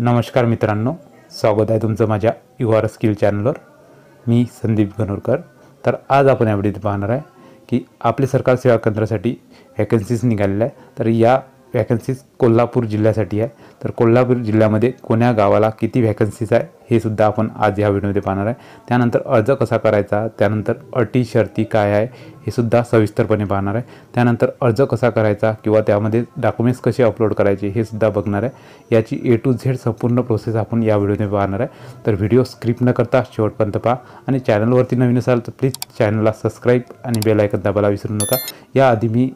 नमस्कार मित्रांनो स्वागत आहे तुमचं माझ्या यू आर स्किल चॅनलवर मी संदीप घनोरकर तर आज आपण यावेळी पाहणार आहे की आपले सरकार सेवा केंद्रासाठी व्हॅकन्सीज निघालेल्या आहे तर या व्हॅकन्सीज कोल्हापूर जिल्ह्यासाठी आहे तर कोल्हापूर जिल्ह्यामध्ये कोण्या गावाला किती व्हॅकन्सीज आहे हे सुद्धा आपण आज या व्हिडिओमध्ये पाहणार आहे त्यानंतर अर्ज कसा करायचा त्यानंतर अटी शर्ती काय आहे हे सुद्धा सविस्तरपणे पाहणार आहे त्यानंतर अर्ज कसा करायचा किंवा त्यामध्ये डॉक्युमेंट्स कसे अपलोड करायचे हे सुद्धा बघणार आहे याची ए टू झेड संपूर्ण प्रोसेस आपण या व्हिडिओमध्ये पाहणार आहे तर व्हिडिओ स्क्रिप्ट न करता शेवटपर्यंत पहा आणि चॅनलवरती नवीन असाल तर प्लीज चॅनलला सबस्क्राईब आणि बेलायकन दाबायला विसरू नका याआधी मी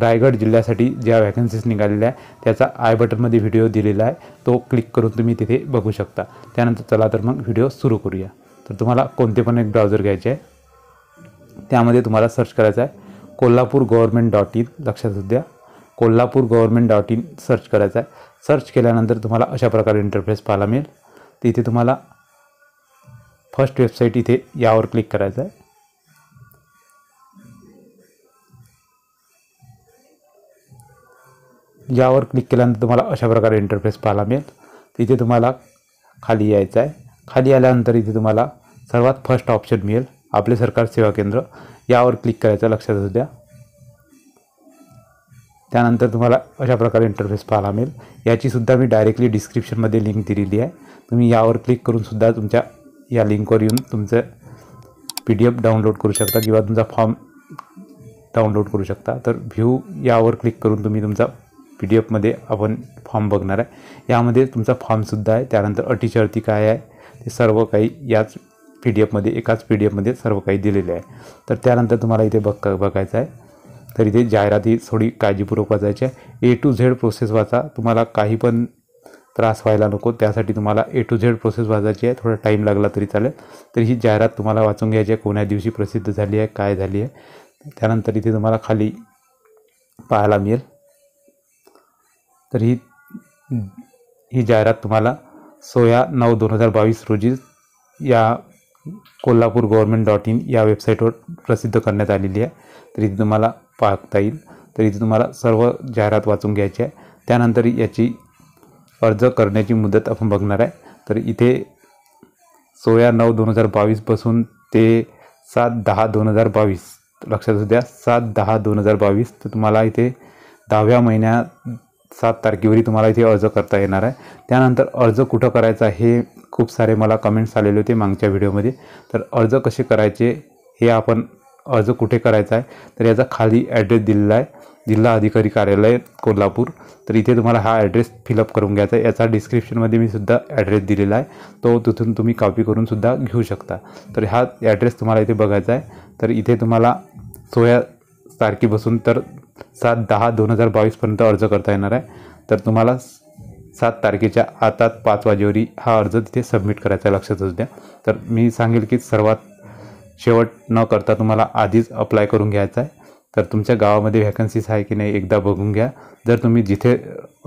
रायगड जिल्ह्यासाठी ज्या व्हॅकन्सीज निघालेल्या आहे त्याचा आय बटनमध्ये व्हिडिओ दिलेला आहे तो क्लिक करून तुम्ही तिथे बघू शकता त्यानंतर चला तर मग व्हिडिओ सुरू करूया तर तुम्हाला कोणते पण एक ब्राउझर घ्यायचे आहे त्यामध्ये तुम्हाला सर्च करायचं आहे कोल्हापूर गव्हर्मेंट डॉट इन लक्षात द्या Kolhapur government dot in search करायचं आहे सर्च केल्यानंतर तुम्हाला अशा प्रकारे इंटरफेस पाहायला मिळेल तिथे इथे तुम्हाला फर्स्ट वेबसाईट इथे यावर क्लिक करायचं आहे यावर क्लिक केल्यानंतर तुम्हाला अशा प्रकारे इंटरफेस पाहायला मिळेल तिथे तुम्हाला खाली यायचं आहे खाली आल्यानंतर इथे तुम्हाला सर्वात फर्स्ट ऑप्शन मिळेल आपले सरकार सेवा केंद्र यावर क्लिक करायचं लक्षात असू द्या त्यानंतर तुम्हाला अशा प्रकारे इंटरफेस पाहायला मिळेल याचीसुद्धा मी डायरेक्टली डिस्क्रिप्शनमध्ये लिंक दिलेली आहे तुम्ही यावर क्लिक करूनसुद्धा तुमच्या या लिंकवर येऊन तुमचं पी डी एफ डाउनलोड करू शकता किंवा तुमचा फॉर्म डाउनलोड करू शकता तर व्ह्यू यावर क्लिक करून तुम्ही तुमचा पी डी एफमध्ये आपण फॉर्म बघणार आहे यामध्ये तुमचा फॉर्मसुद्धा आहे त्यानंतर शर्ती काय आहे ते सर्व काही याच पी डी एफमध्ये एकाच पी डी एफमध्ये सर्व काही दिलेले आहे तर त्यानंतर तुम्हाला इथे बघ बघायचं आहे तर इथे जाहिरात ही थोडी काळजीपूर्वक वाचायची आहे ए टू झेड प्रोसेस वाचा तुम्हाला काही पण त्रास व्हायला नको त्यासाठी तुम्हाला ए टू झेड प्रोसेस वाचायची आहे थोडा टाईम लागला तरी चालेल तर ही जाहिरात तुम्हाला वाचून घ्यायची आहे कोण्या दिवशी प्रसिद्ध झाली आहे काय झाली आहे त्यानंतर इथे तुम्हाला खाली पाहायला मिळेल तर ही ही जाहिरात तुम्हाला सोया नऊ दोन हजार बावीस रोजी या कोल्हापूर गव्हर्मेंट डॉट इन या वेबसाईटवर प्रसिद्ध करण्यात आलेली आहे तर इथे तुम्हाला पाहता येईल तर इथे तुम्हाला सर्व जाहिरात वाचून घ्यायची आहे त्यानंतर याची अर्ज करण्याची मुदत आपण बघणार आहे तर इथे सोया नऊ दोन हजार बावीसपासून ते सात दहा दोन हजार बावीस लक्षात असू द्या सात दहा दोन हजार बावीस तर तुम्हाला इथे दहाव्या महिन्यात सात तारखेवरही तुम्हाला इथे अर्ज करता येणार आहे त्यानंतर अर्ज कुठं करायचा हे खूप सारे मला कमेंट्स आलेले होते मागच्या व्हिडिओमध्ये तर अर्ज कसे करायचे हे आपण अर्ज कुठे करायचा आहे तर याचा खाली ॲड्रेस दिलेला आहे जिल्हा अधिकारी कार्यालय कोल्हापूर तर इथे तुम्हाला हा ॲड्रेस फिलअप करून घ्यायचा आहे याचा डिस्क्रिप्शनमध्ये मी सुद्धा ॲड्रेस दिलेला आहे तो तिथून तुम्ही कॉपी करून सुद्धा घेऊ शकता तर हा ॲड्रेस तुम्हाला इथे बघायचा आहे तर इथे तुम्हाला सोया तारखेपासून तर सात दहा दोन हजार बावीसपर्यंत अर्ज करता येणार आहे तर तुम्हाला सात तारखेच्या आतात पाच वाजेवरी हा अर्ज तिथे सबमिट करायचा आहे लक्षातच द्या तर मी सांगेल की सर्वात शेवट न करता तुम्हाला आधीच अप्लाय करून घ्यायचा आहे तर तुमच्या गावामध्ये व्हॅकन्सीज आहे की नाही एकदा बघून घ्या जर तुम्ही जिथे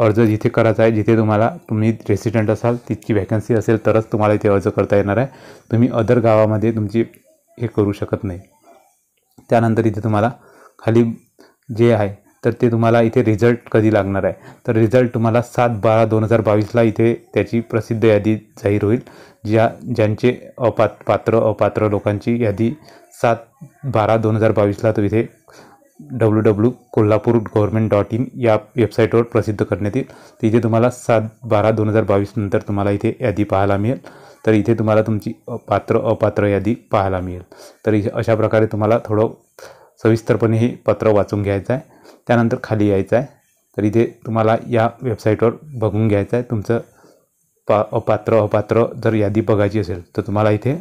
अर्ज जिथे करायचा आहे जिथे तुम्हाला तुम्ही रेसिडेंट असाल तितकी व्हॅकन्सी असेल तरच तुम्हाला इथे अर्ज करता येणार आहे तुम्ही अदर गावामध्ये तुमची हे करू शकत नाही त्यानंतर इथे तुम्हाला खाली जे आहे तर ते तुम्हाला इथे रिझल्ट कधी लागणार आहे तर रिझल्ट तुम्हाला सात बारा दोन हजार बावीसला इथे त्याची प्रसिद्ध यादी जाहीर होईल ज्या ज्यांचे अपात पात्र अपात्र लोकांची यादी सात बारा दोन हजार बावीसला तर इथे W W Kolhapur government dot in या वेबसाईटवर प्रसिद्ध करण्यात येईल तर इथे तुम्हाला सात बारा दोन हजार बावीसनंतर नंतर तुम्हाला इथे यादी पाहायला मिळेल तर इथे तुम्हाला तुमची पात्र अपात्र यादी पाहायला मिळेल तर अशा प्रकारे तुम्हाला थोडं सविस्तरपणे हे पत्र वाचून घ्यायचं आहे त्यानंतर खाली यायचं आहे तर इथे तुम्हाला या वेबसाईटवर बघून घ्यायचं आहे तुमचं पा अपात्र अपात्र जर यादी बघायची असेल तर तुम्हाला इथे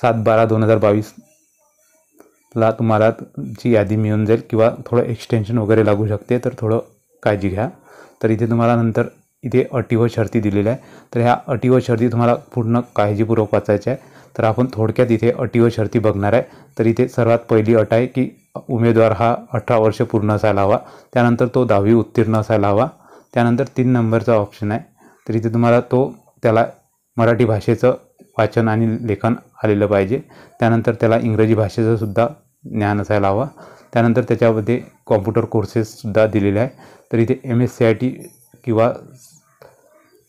सात बारा दोन हजार बावीसला तुम्हाला जी यादी मिळून जाईल किंवा थोडं एक्सटेन्शन वगैरे लागू शकते तर थोडं काळजी घ्या तर इथे तुम्हाला नंतर इथे अटी व शर्ती दिलेल्या आहे तर ह्या अटी व शर्ती तुम्हाला पूर्ण काळजीपूर्वक वाचायच्या आहे तर आपण थोडक्यात इथे अटी व शर्ती बघणार आहे तर इथे सर्वात पहिली अट आहे की उमेदवार हा अठरा वर्ष पूर्ण असायला हवा त्यानंतर तो दहावी उत्तीर्ण असायला हवा त्यानंतर तीन नंबरचा ऑप्शन आहे तर इथे तुम्हाला तो त्याला मराठी भाषेचं वाचन आणि लेखन आलेलं पाहिजे त्यानंतर त्याला इंग्रजी भाषेचंसुद्धा ज्ञान असायला हवा त्यानंतर त्याच्यामध्ये कॉम्प्युटर कोर्सेससुद्धा दिलेले आहे तर इथे M S C I T किंवा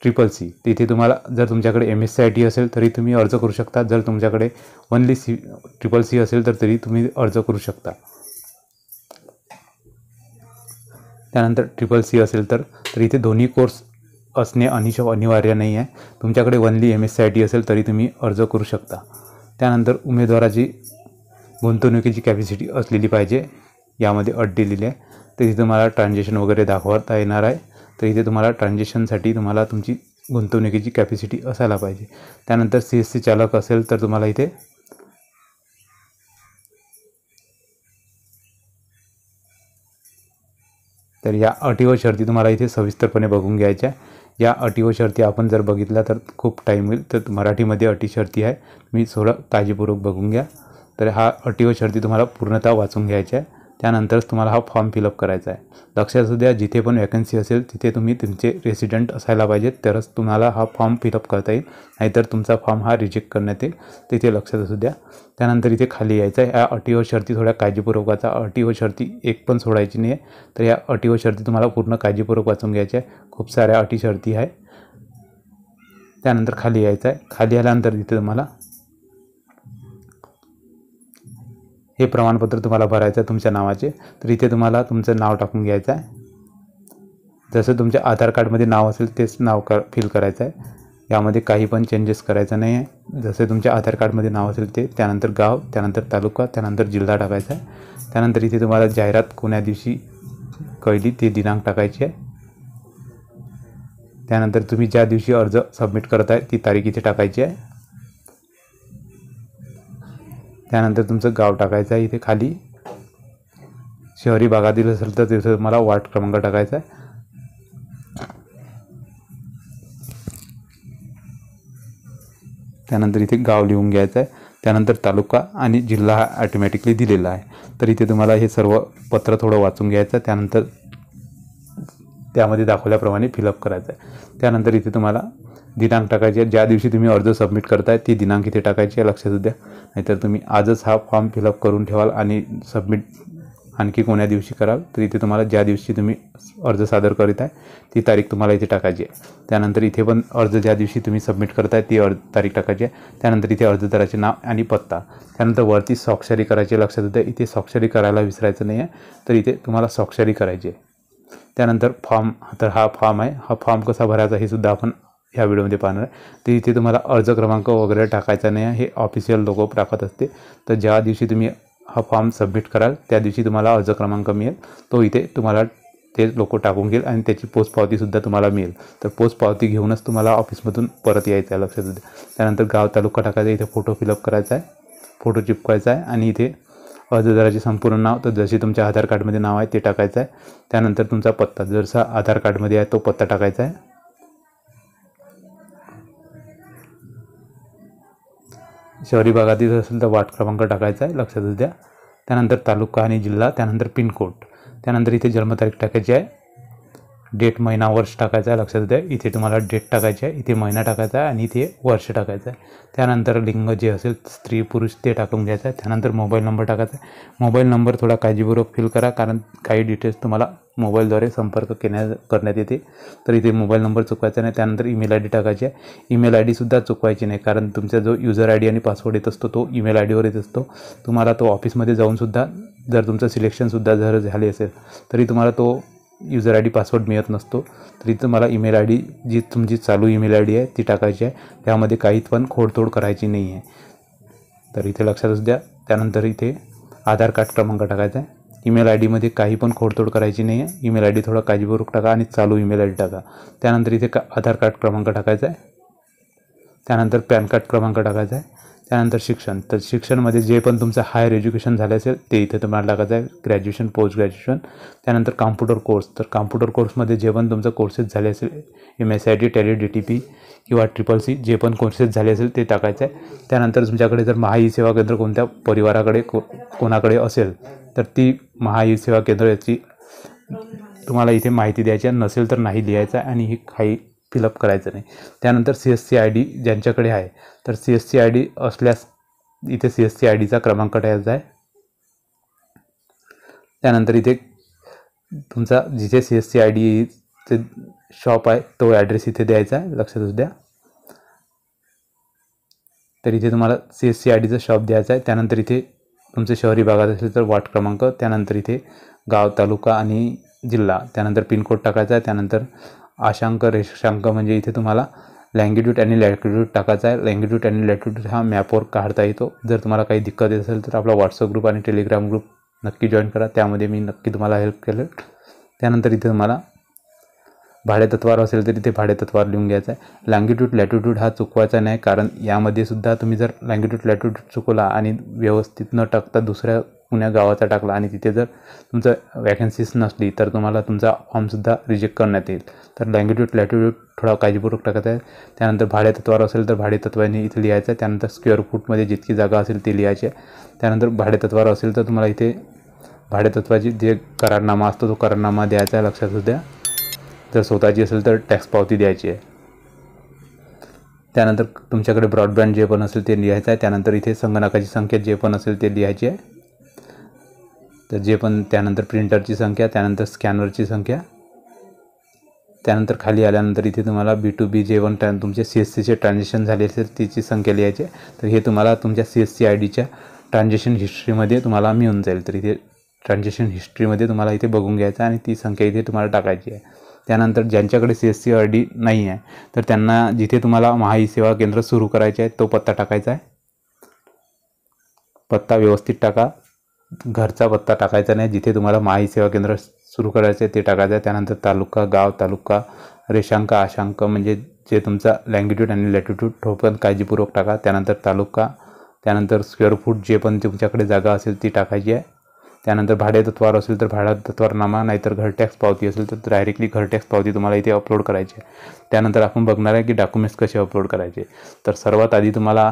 ट्रिपल सी तिथे तुम्हाला जर तुमच्याकडे M S C I T असेल तरी तुम्ही अर्ज करू शकता जर तुमच्याकडे ओनली सी ट्रिपल सी असेल तर तरी तुम्ही अर्ज करू शकता त्यानंतर ट्रिपल सी असेल तर तर इथे दोन्ही कोर्स असणे अनिश अनिवार्य नाही आहे तुमच्याकडे only M S C I T असेल तरी तुम्ही अर्ज करू शकता त्यानंतर उमेदवाराची गुंतवणुकीची कॅपॅसिटी असलेली पाहिजे यामध्ये अट दिलेली आहे तिथे तुम्हाला ट्रान्झॅक्शन वगैरे दाखवता येणार आहे तर इथे तुम्हाला ट्रान्झॅक्शनसाठी तुम्हाला तुमची गुंतवणुकीची कॅपॅसिटी असायला पाहिजे त्यानंतर सी एस सी चालक असेल तर तुम्हाला इथे तर या अटी व शर्ती तुम्हाला इथे सविस्तरपणे बघून घ्यायच्या या अटी व शर्ती आपण जर बघितल्या तर खूप टाईम होईल तर मराठीमध्ये अटी शर्ती आहे मी थोडं काळजीपूर्वक बघून घ्या तर हा अटी व शर्ती तुम्हाला पूर्णतः वाचून घ्यायच्या आहे त्यानंतरच तुम्हाला हा फॉर्म फिलअप करायचा आहे लक्षात असू द्या जिथे पण वॅकन्सी असेल तिथे तुम्ही तुमचे रेसिडेंट असायला पाहिजेत तरच तुम्हाला हा फॉर्म फिलअप करता येईल नाहीतर तुमचा फॉर्म हा रिजेक्ट करण्यात येईल तिथे लक्षात असू द्या त्यानंतर इथे खाली यायचं आहे या अटी व शर्ती थोड्या काळजीपूर्वक वाचा अटी व शर्ती एक पण सोडायची नाही आहे तर या अटी व शर्ती तुम्हाला पूर्ण काळजीपूर्वक वाचून घ्यायच्या आहे खूप साऱ्या अटी शर्ती आहे त्यानंतर खाली यायचं आहे खाली आल्यानंतर तिथे तुम्हाला हे प्रमाणपत्र तुम्हाला भरायचं आहे तुमच्या नावाचे तर इथे तुम्हाला तुमचं नाव टाकून घ्यायचं आहे जसं तुमच्या आधार कार्डमध्ये नाव असेल तेच नाव क फिल करायचं आहे यामध्ये काही पण चेंजेस करायचं नाही आहे जसे तुमच्या आधार कार्डमध्ये नाव असेल ते त्यानंतर गाव त्यानंतर तालुका त्यानंतर जिल्हा टाकायचा आहे त्यानंतर इथे तुम्हाला जाहिरात कोण्या दिवशी कळली ते दिनांक टाकायची आहे त्यानंतर तुम्ही ज्या दिवशी अर्ज सबमिट करत आहे ती तारीख इथे टाकायची आहे त्यानंतर तुमचं गाव टाकायचं आहे इथे खाली शहरी भागातील असेल तर तिथं मला वार्ड क्रमांक टाकायचा आहे त्यानंतर इथे गाव लिहून घ्यायचं आहे त्यानंतर तालुका आणि जिल्हा हा ॲटोमॅटिकली दिलेला आहे तर इथे तुम्हाला हे सर्व पत्र थोडं वाचून घ्यायचं आहे त्यानंतर त्यामध्ये दाखवल्याप्रमाणे फिलअप करायचं आहे त्यानंतर इथे तुम्हाला दिनांक टाकायचे ज्या दिवशी तुम्ही अर्ज सबमिट करताय ती दिनांक इथे टाकायची आहे लक्षात द्या नाहीतर तुम्ही आजच हा फॉर्म फिलअप करून ठेवाल आणि सबमिट आणखी कोण्या दिवशी कराल तर इथे तुम्हाला ज्या दिवशी तुम्ही अर्ज सादर करीत आहे ती तारीख तुम्हाला इथे टाकायची आहे त्यानंतर इथे पण अर्ज ज्या दिवशी तुम्ही सबमिट करताय ती अर्ज तारीख टाकायची आहे त्यानंतर इथे अर्जदाराचे नाव आणि पत्ता त्यानंतर वरती स्वाक्षरी करायची लक्षात होतं इथे स्वाक्षरी करायला विसरायचं नाही आहे तर इथे तुम्हाला स्वाक्षरी करायची आहे त्यानंतर फॉर्म तर हा फॉर्म आहे हा फॉर्म कसा भरायचा हे सुद्धा आपण ह्या व्हिडिओमध्ये पाहणार आहे ते इथे तुम्हाला अर्ज क्रमांक वगैरे टाकायचा नाही हे ऑफिशियल लोक टाकत असते तर ज्या दिवशी तुम्ही हा फॉर्म सबमिट कराल त्या दिवशी तुम्हाला अर्ज क्रमांक मिळेल तो इथे तुम्हाला ते लोक टाकून घेईल आणि त्याची पोस्टपावतीसुद्धा तुम्हाला मिळेल तर पोस्टपावती घेऊनच तुम्हाला ऑफिसमधून परत यायचं आहे लक्षात त्यानंतर गाव तालुका टाकायचा इथे फोटो फिलअप करायचा आहे फोटो चिपकायचा आहे आणि इथे अर्जदाराचे संपूर्ण नाव तर जसे तुमच्या आधार कार्डमध्ये नाव आहे ते टाकायचं आहे त्यानंतर तुमचा पत्ता जसा आधार कार्डमध्ये आहे तो पत्ता टाकायचा आहे शहरी भागात असेल तर वाट क्रमांक टाकायचा आहे लक्षातच द्या त्यानंतर तालुका आणि जिल्हा त्यानंतर पिनकोड त्यानंतर इथे जन्मतारीख टाकायची आहे डेट महिना वर्ष टाकायचा आहे लक्षात द्या इथे तुम्हाला डेट टाकायची आहे इथे महिना टाकायचा आहे आणि इथे वर्ष टाकायचं आहे त्यानंतर लिंग जे असेल स्त्री पुरुष ते टाकून घ्यायचं आहे त्यानंतर मोबाईल नंबर टाकायचा आहे मोबाईल नंबर थोडा काळजीपूर्वक फिल करा कारण काही डिटेल्स तुम्हाला मोबाईलद्वारे संपर्क केल्या करण्यात येते तर इथे मोबाईल नंबर चुकवायचा नाही त्यानंतर ईमेल आय डी टाकायची आहे ईमेल आय डीसुद्धा चुकवायची नाही कारण तुमचा जो युजर आय डी आणि पासवर्ड येत असतो तो ईमेल आय डीवर येत असतो तुम्हाला तो ऑफिसमध्ये जाऊनसुद्धा जर तुमचं सिलेक्शनसुद्धा जर झाले असेल तरी तुम्हाला तो युजर आय डी पासवर्ड मिळत नसतो तर इथं मला ईमेल आय डी जी तुमची चालू ईमेल आय डी आहे ती टाकायची आहे त्यामध्ये काही पण खोडतोड करायची नाही आहे तर इथे लक्षातच द्या त्यानंतर इथे आधार कार्ड क्रमांक टाकायचा आहे ईमेल आय डीमध्ये काही पण खोडतोड करायची नाही आहे ईमेल आय डी थोडा काळजीपूर्वक टाका आणि चालू ईमेल आय डी टाका त्यानंतर इथे का आधार कार्ड क्रमांक टाकायचा आहे त्यानंतर पॅन कार्ड क्रमांक टाकायचा आहे त्यानंतर शिक्षण तर शिक्षणमध्ये जे पण तुमचं हायर एज्युकेशन झालं असेल ते इथे तुम्हाला लागत आहे ग्रॅज्युएशन पोस्ट ग्रॅज्युएशन त्यानंतर कॉम्प्युटर कोर्स तर कॉम्प्युटर कोर्समध्ये जे पण तुमचं कोर्सेस झाले असेल M S I D Tally D T P किंवा ट्रिपल सी जे पण कोर्सेस झाले असेल ते टाकायचं आहे त्यानंतर तुमच्याकडे जर महाई सेवा केंद्र कोणत्या परिवाराकडे को कोणाकडे असेल तर ती महाई सेवा केंद्र याची तुम्हाला इथे माहिती द्यायची नसेल तर नाही लिहायचं आणि ही काही फिलअप करायचं नाही त्यानंतर C S C I D ज्यांच्याकडे आहे तर C S C I D असल्यास इथे सी एस सी आय डीचा क्रमांक द्यायचा आहे त्यानंतर इथे तुमचा जिथे सी एस सी आय डीचे शॉप आहे तो ॲड्रेस इथे द्यायचा आहे लक्षात असू द्या तर इथे तुम्हाला सी एस सी आय डीचा शॉप द्यायचा आहे त्यानंतर इथे तुमचे शहरी भागात असेल तर वाट क्रमांक त्यानंतर इथे गाव तालुका आणि जिल्हा त्यानंतर पिनकोड टाकायचा आहे त्यानंतर आशांक रेषांक म्हणजे इथे तुम्हाला लँगिट्यूड आणि लॅटिट्यूड टाकायचा आहे लँगिट्यूड आणि लॅटिट्यूड हा मॅपवर काढता येतो जर तुम्हाला काही दिक्कत येत असेल तर आपला व्हॉट्सअप ग्रुप आणि टेलिग्राम ग्रुप नक्की जॉईन करा त्यामध्ये मी नक्की तुम्हाला हेल्प केलं त्यानंतर इथे तुम्हाला भाडेतत्वार असेल तर इथे भाडेतत्वार लिहून घ्यायचा आहे लँगिट्यूड लॅटिट्यूड हा चुकवायचा नाही कारण यामध्ये सुद्धा तुम्ही जर लँगिट्यूड लॅटिट्यूड चुकवला आणि व्यवस्थित न टाकता दुसऱ्या पुण्या गावाचा टाकला आणि तिथे जर तुमचं वॅकन्सीज नसली तर तुम्हाला तुमचा फॉर्मसुद्धा रिजेक्ट करण्यात येईल तर लँग्विट्यूड लॅटिट्यूड थोडा काळजीपूर्वक टाकत आहे त्यानंतर भाडे तत्वावर असेल तर भाडे तत्वाने इथे लिहायचं आहे त्यानंतर स्क्वेअर फूटमध्ये जितकी जागा असेल ती लिहायची आहे त्यानंतर भाडे तत्वावर असेल तर तुम्हाला इथे भाडेतत्वाची जे करारनामा असतो तो करारनामा द्यायचा आहे लक्षात सुद्धा जर स्वतःची असेल तर टॅक्स पावती द्यायची आहे त्यानंतर तुमच्याकडे ब्रॉडबँड जे पण असेल ते लिहायचं आहे त्यानंतर इथे संगणकाची संख्या जे पण असेल ते लिहायची आहे तर जे पण त्यानंतर प्रिंटरची संख्या त्यानंतर स्कॅनरची संख्या त्यानंतर खाली आल्यानंतर इथे तुम्हाला बी टू बी जे वन ट्रान तुमचे सी एस सीचे ट्रान्झॅक्शन झाले असेल तिची संख्या लिहायची तर हे तुम्हाला तुमच्या सी एस सी आय डीच्या ट्रान्झॅक्शन हिस्ट्रीमध्ये तुम्हाला मिळून जाईल तर इथे ट्रान्झॅक्शन हिस्ट्रीमध्ये तुम्हाला इथे बघून घ्यायचं आणि ती संख्या इथे तुम्हाला टाकायची आहे त्यानंतर ज्यांच्याकडे C S C I D नाही आहे तर त्यांना जिथे तुम्हाला महाई सेवा केंद्र सुरू करायचे आहे तो पत्ता टाकायचा आहे पत्ता व्यवस्थित टाका घरचा पत्ता टाकायचा नाही जिथे तुम्हाला माही सेवा केंद्र सुरू आहे ते टाकायचं आहे त्यानंतर तालुका गाव तालुका रेषांक आशांक म्हणजे जे तुमचा लँगिट्यूड आणि लॅटिट्यूड तो काळजीपूर्वक टाका त्यानंतर तालुका त्यानंतर स्क्वेअर फूट जे पण तुमच्याकडे जागा असेल ती टाकायची आहे त्यानंतर भाडे असेल तर भाडा नामा नाहीतर घरटॅक्स पावती असेल तर डायरेक्टली घरटॅक्स पावती तुम्हाला इथे अपलोड करायची आहे त्यानंतर आपण बघणार आहे की डॉक्युमेंट्स कसे अपलोड करायचे तर सर्वात आधी तुम्हाला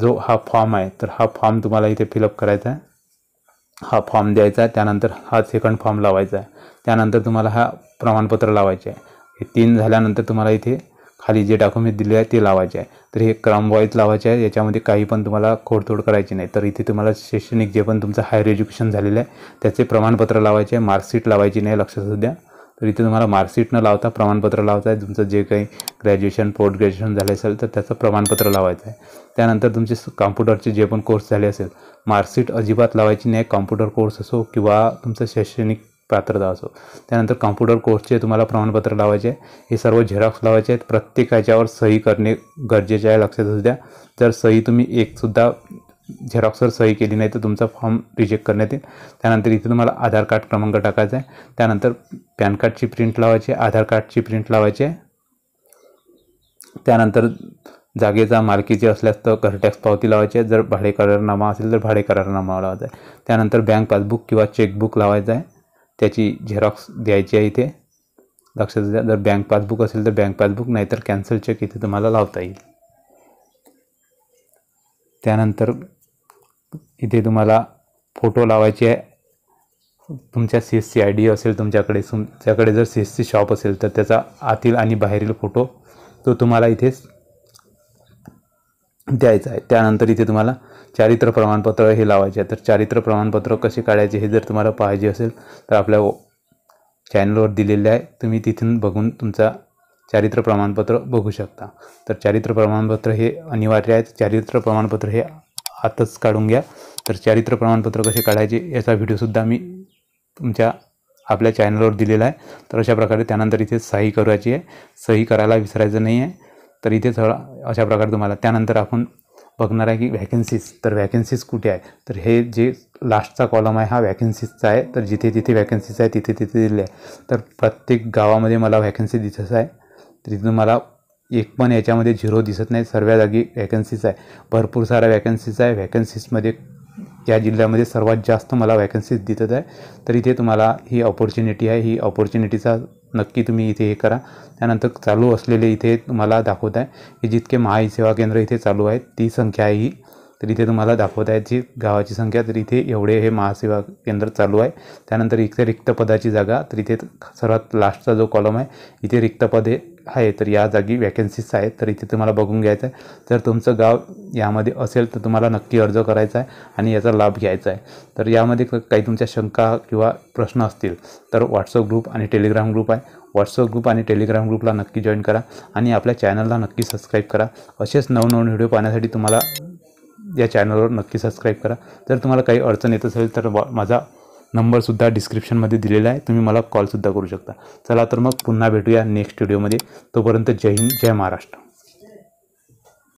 जो हा फॉर्म आहे तर हा फॉर्म तुम्हाला इथे फिलअप करायचा आहे हा फॉर्म द्यायचा आहे त्यानंतर हा सेकंड फॉर्म लावायचा आहे त्यानंतर तुम्हाला हा प्रमाणपत्र लावायचे आहे हे तीन झाल्यानंतर तुम्हाला इथे खाली जे डॉक्युमेंट दिले आहे ते लावायचे आहे तर हे क्रमवाईज लावायचे आहे याच्यामध्ये काही पण तुम्हाला खोडतोड करायची नाही तर इथे तुम्हाला शैक्षणिक जे पण तुमचं हायर एज्युकेशन झालेलं आहे त्याचे प्रमाणपत्र लावायचे आहे मार्कशीट लावायची नाही लक्षात द्या तर इथे तुम्हाला मार्कशीट न लावता प्रमाणपत्र लावता आहे तुमचं जे काही ग्रॅज्युएशन पोस्ट ग्रॅज्युएशन झाले असेल तर त्याचं प्रमाणपत्र लावायचं आहे त्यानंतर तुमचे कॉम्प्युटरचे जे पण कोर्स झाले असेल मार्कशीट अजिबात लावायची नाही कॉम्प्युटर कोर्स असो किंवा तुमचं शैक्षणिक पात्रता असो त्यानंतर कॉम्प्युटर कोर्सचे तुम्हाला प्रमाणपत्र लावायचे आहे हे सर्व झेरॉक्स लावायचे आहेत प्रत्येकाच्यावर सही करणे गरजेचे आहे लक्षात असू द्या जर सही तुम्ही एकसुद्धा झेरॉक्सवर सही केली नाही तर तुमचा फॉर्म रिजेक्ट करण्यात येईल त्यानंतर इथे तुम्हाला आधार कार्ड क्रमांक टाकायचा आहे त्यानंतर पॅन कार्डची प्रिंट लावायची आहे आधार कार्डची प्रिंट लावायची आहे त्यानंतर जागेचा मालकीचे असल्यास तर घर टॅक्स पावती लावायची आहे जर भाडे करारनामा असेल तर भाडे करारनामा लावायचा आहे त्यानंतर बँक पासबुक किंवा चेकबुक लावायचं आहे त्याची झेरॉक्स द्यायची आहे इथे लक्षात द्या जर बँक पासबुक असेल तर बँक पासबुक नाहीतर कॅन्सल चेक इथे तुम्हाला लावता येईल त्यानंतर इथे तुम्हाला फोटो लावायचे आहे तुमच्या C S C I D असेल तुमच्याकडे तुमच्याकडे जर सी एस सी शॉप असेल तर त्याचा आतील आणि बाहेरील फोटो तो तुम्हाला इथे द्यायचा आहे त्यानंतर इथे तुम्हाला चारित्र प्रमाणपत्र हे लावायचे आहे तर चारित्र प्रमाणपत्र कसे काढायचे हे जर तुम्हाला पाहिजे असेल तर आपल्या चॅनलवर दिलेले आहे तुम्ही तिथून बघून तुमचा चारित्र प्रमाणपत्र बघू शकता तर चारित्र प्रमाणपत्र हे अनिवार्य आहे चारित्र प्रमाणपत्र हे आत्ताच काढून घ्या तर चारित्र प्रमाणपत्र कसे काढायचे याचा व्हिडिओसुद्धा मी तुमच्या आपल्या चॅनलवर दिलेला आहे तर अशा प्रकारे त्यानंतर इथे सही करायची आहे सही करायला विसरायचं नाही आहे तर इथे थोडा अशा प्रकारे तुम्हाला त्यानंतर आपण बघणार आहे की व्हॅकन्सीज तर व्हॅकन्सीज कुठे आहे तर हे जे लास्टचा कॉलम आहे हा वॅकन्सीजचा आहे तर जिथे तिथे वॅकन्सीज आहे तिथे तिथे दिले आहे तर प्रत्येक गावामध्ये मला व्हॅकन्सी दिसत आहे तिथे तुम्हाला एक पण याच्यामध्ये झिरो दिसत नाही सर्व जागी वॅकन्सीज आहे भरपूर साऱ्या वॅकन्सीज आहे वॅकन्सीजमध्ये या जिल्ह्यामध्ये सर्वात जास्त मला वॅकन्सीज दिसत आहे तर इथे तुम्हाला ही ऑपॉर्च्युनिटी आहे ही ऑपॉर्च्युनिटीचा नक्की तुम्ही इथे हे करा त्यानंतर चालू असलेले इथे तुम्हाला दाखवत आहे की जितके महाई सेवा केंद्र इथे चालू आहेत ती संख्या आहे ही तर इथे तुम्हाला दाखवत आहे जी गावाची संख्या तर इथे एवढे हे महासेवा केंद्र चालू आहे त्यानंतर इथे रिक्त पदाची जागा तर इथे सर्वात लास्टचा जो कॉलम आहे इथे रिक्त पदे आहे तर या जागी वॅकन्सीज आहेत तर इथे तुम्हाला बघून घ्यायचं आहे जर तुमचं गाव यामध्ये असेल तर तुम्हाला नक्की अर्ज करायचा आहे आणि याचा लाभ घ्यायचा आहे तर यामध्ये काही तुमच्या शंका किंवा प्रश्न असतील तर व्हॉट्सअप ग्रुप आणि टेलिग्राम ग्रुप आहे व्हॉट्सअप ग्रुप आणि टेलिग्राम ग्रुपला नक्की जॉईन करा आणि आपल्या चॅनलला नक्की सबस्क्राईब करा असेच नवनवीन व्हिडिओ पाहण्यासाठी तुम्हाला या चॅनलवर नक्की सबस्क्राईब करा जर तुम्हाला काही अडचण येत असेल तर माझा नंबरसुद्धा डिस्क्रिप्शनमध्ये दिलेला आहे तुम्ही मला कॉलसुद्धा करू शकता चला तर मग पुन्हा भेटूया नेक्स्ट व्हिडिओमध्ये तोपर्यंत जय हिंद जय महाराष्ट्र